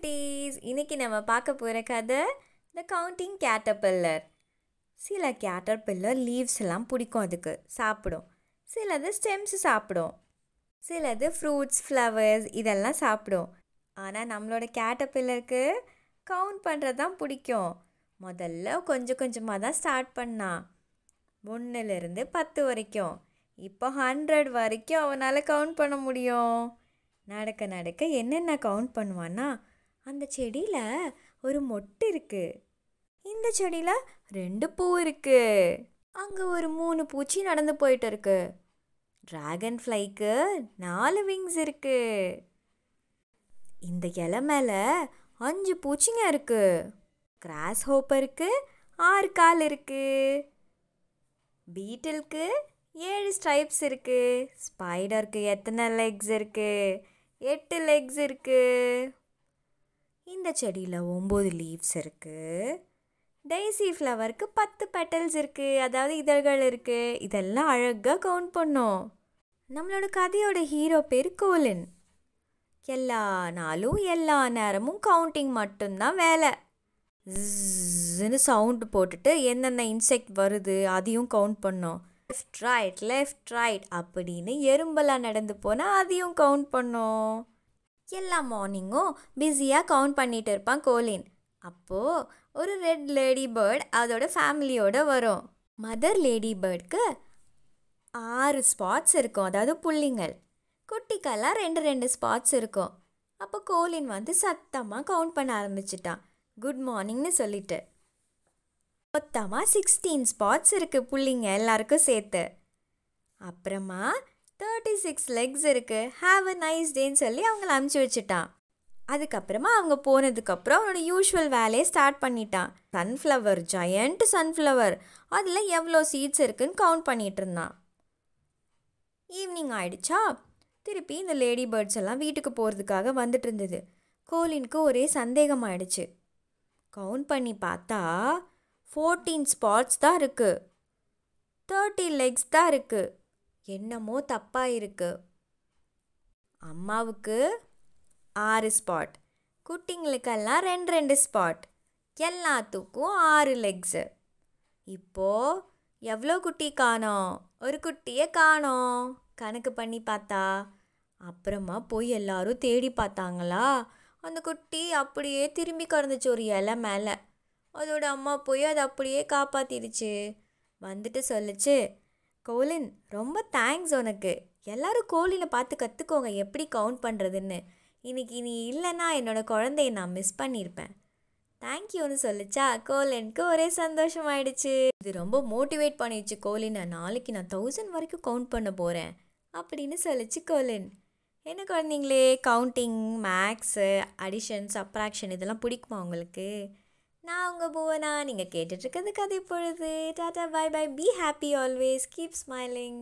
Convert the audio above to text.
குட்டீஸ் இன்றைக்கி நம்ம பார்க்க போகிற கதை த கவுண்டிங் கேட்டர்பில்லர் சில கேட்டர்பில்லர் லீவ்ஸ் எல்லாம் பிடிக்கும் அதுக்கு சாப்பிடும் சிலது ஸ்டெம்ஸ் சாப்பிடும் சிலது ஃப்ரூட்ஸ் ஃப்ளவர்ஸ் இதெல்லாம் சாப்பிடும் ஆனால் நம்மளோட கேட்டபில்லருக்கு கவுண்ட் பண்ணுறது தான் பிடிக்கும் முதல்ல கொஞ்சம் கொஞ்சமாக தான் ஸ்டார்ட் பண்ணான் ஒன்றுலேருந்து பத்து வரைக்கும் இப்போ ஹண்ட்ரட் வரைக்கும் அவனால் கவுண்ட் பண்ண முடியும் நடக்க நடக்க என்னென்ன கவுண்ட் பண்ணுவான்னா அந்த செடியில் ஒரு மொட்டு இருக்குது இந்த செடியில் ரெண்டு பூ இருக்குது அங்கே ஒரு மூணு பூச்சி நடந்து போயிட்டு இருக்கு ட்ராகன் ஃப்ளைக்கு நாலு விங்ஸ் இருக்கு இந்த இலை மேலே அஞ்சு பூச்சிங்க இருக்கு கிராஸ் ஹோப்பருக்கு ஆறு கால் இருக்கு பீட்டிலுக்கு ஏழு ஸ்ட்ரைப்ஸ் இருக்கு ஸ்பைடருக்கு எத்தனை லெக்ஸ் இருக்கு எட்டு லெக்ஸ் இருக்குது இந்த செடியில் ஒம்பது லீவ்ஸ் இருக்குது டெய்ஸி ஃப்ளவருக்கு பத்து பெட்டல்ஸ் இருக்குது அதாவது இதழ்கள் இருக்குது இதெல்லாம் அழகாக கவுண்ட் பண்ணோம் நம்மளோட கதையோட ஹீரோ பேர் கோலின் எல்லா நாளும் எல்லா நேரமும் கவுண்டிங் மட்டும்தான் வேலை சவுண்டு போட்டுட்டு என்னென்ன இன்செக்ட் வருது அதையும் கவுண்ட் பண்ணோம் லெஃப்ட் ரைட் லெஃப்ட் ரைட் அப்படின்னு எறும்பெல்லாம் நடந்து போனால் அதையும் கவுண்ட் பண்ணோம் எல்லா மார்னிங்கும் பிஸியாக கவுண்ட் பண்ணிகிட்டு இருப்பான் கோலின் அப்போது ஒரு ரெட் லேடி பேர்ட் அதோட ஃபேமிலியோடு வரும் மதர் லேடி பேர்டுக்கு ஆறு ஸ்பாட்ஸ் இருக்கும் அதாவது புள்ளிங்கள் குட்டிக்கெல்லாம் ரெண்டு ரெண்டு ஸ்பாட்ஸ் இருக்கும் அப்போ கோலின் வந்து சத்தமாக கவுண்ட் பண்ண ஆரம்பிச்சிட்டான் குட் மார்னிங்னு சொல்லிட்டு மொத்தமாக சிக்ஸ்டீன் ஸ்பாட்ஸ் இருக்குது புள்ளிங்க எல்லாருக்கும் சேர்த்து அப்புறமா தேர்ட்டி சிக்ஸ் லெக்ஸ் இருக்குது ஹாவ் அ நைஸ் டேன்னு சொல்லி அவங்கள அனுப்பிச்சி வச்சுட்டான் அதுக்கப்புறமா அவங்க போனதுக்கப்புறம் அவனோட யூஷுவல் வேலையை ஸ்டார்ட் பண்ணிட்டான் சன்ஃப்ளவர் ஜயண்ட் சன்ஃப்ளவர் அதில் எவ்வளோ சீட்ஸ் இருக்குதுன்னு கவுண்ட் பண்ணிகிட்டு இருந்தான் ஈவினிங் ஆயிடுச்சா திருப்பி இந்த லேடி பேர்ட்ஸ் எல்லாம் வீட்டுக்கு போகிறதுக்காக வந்துட்டு இருந்தது கோலினுக்கு ஒரே சந்தேகம் ஆயிடுச்சு கவுண்ட் பண்ணி பார்த்தா ஃபோர்டீன் ஸ்பாட்ஸ் தான் இருக்குது தேர்ட்டி லெக்ஸ் தான் இருக்குது என்னமோ தப்பாக இருக்கு அம்மாவுக்கு ஆறு ஸ்பாட் குட்டிங்களுக்கெல்லாம் ரெண்டு ரெண்டு ஸ்பாட் எல்லாத்துக்கும் ஆறு லெக்ஸு இப்போது எவ்வளோ குட்டி காணோம் ஒரு குட்டியை காணோம் கணக்கு பண்ணி பார்த்தா அப்புறமா போய் எல்லாரும் தேடி பார்த்தாங்களா அந்த குட்டி அப்படியே திரும்பி கறந்துச்சு ஒரு இலை மேலே அதோட அம்மா போய் அதை அப்படியே காப்பாற்றிடுச்சு வந்துட்டு சொல்லிச்சு கோலின் ரொம்ப தேங்க்ஸ் உனக்கு எல்லாரும் கோலினை பார்த்து கற்றுக்கோங்க எப்படி கவுண்ட் பண்ணுறதுன்னு இன்னைக்கு நீ இல்லைன்னா என்னோடய குழந்தைய நான் மிஸ் பண்ணியிருப்பேன் தேங்க்யூன்னு சொல்லிச்சா கோலினுக்கு ஒரே சந்தோஷம் ஆயிடுச்சு இது ரொம்ப மோட்டிவேட் பண்ணிடுச்சு கோலினை நாளைக்கு நான் தௌசண்ட் வரைக்கும் கவுண்ட் பண்ண போகிறேன் அப்படின்னு சொல்லிச்சு கோலின் என்ன குழந்தைங்களே கவுண்டிங் மேக்ஸு அடிஷன் சப்ராக்ஷன் இதெல்லாம் பிடிக்குமா உங்களுக்கு நான் உங்கள் புவனா நீங்கள் கேட்டுட்ருக்கிறது கதை பொழுது டாட்டா bye bye be happy always keep smiling